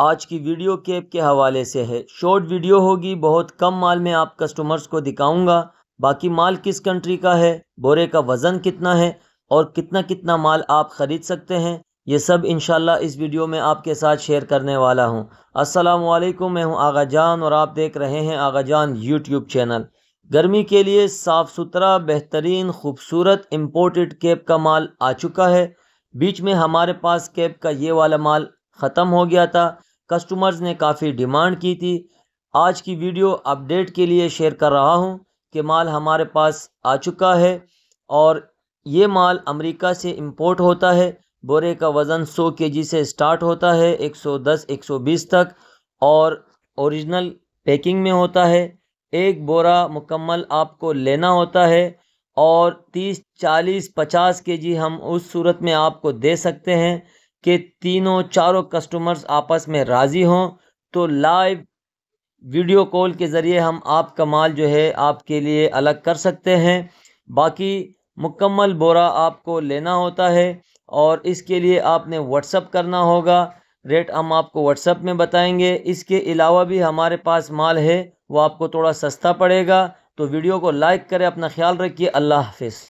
आज की video cap के हवाले से है शॉर्ट वीडियो होगी बहुत कम माल में आप कस्टमर्स को दिखाऊंगा बाकी माल किस कंट्री का है बोरे का वज़न कितना है और कितना कितना माल आप ख़रीद सकते हैं ये सब इनशाला इस वीडियो में आपके साथ शेयर करने वाला हूँ असलकम मैं हूँ आगा जान और आप देख रहे हैं आगा जान यूट्यूब चैनल गर्मी के लिए साफ़ सुथरा बेहतरीन खूबसूरत इम्पोर्टेड कैप का माल आ चुका है बीच में हमारे पास कैप का ये वाला माल ख़त्म हो गया था कस्टमर्स ने काफ़ी डिमांड की थी आज की वीडियो अपडेट के लिए शेयर कर रहा हूँ कि माल हमारे पास आ चुका है और ये माल अमेरिका से इंपोर्ट होता है बोरे का वज़न 100 जी से स्टार्ट होता है 110 120 तक और ओरिजिनल पैकिंग में होता है एक बोरा मुकम्मल आपको लेना होता है और 30 40 50 जी हम उस सूरत में आपको दे सकते हैं के तीनों चारों कस्टमर्स आपस में राज़ी हों तो लाइव वीडियो कॉल के ज़रिए हम आपका माल जो है आपके लिए अलग कर सकते हैं बाकी मुकम्मल बोरा आपको लेना होता है और इसके लिए आपने व्हाट्सअप करना होगा रेट हम आपको व्हाट्सअप में बताएंगे इसके अलावा भी हमारे पास माल है वो आपको थोड़ा सस्ता पड़ेगा तो वीडियो को लाइक करें अपना ख्याल रखिए अल्लाह हाफ़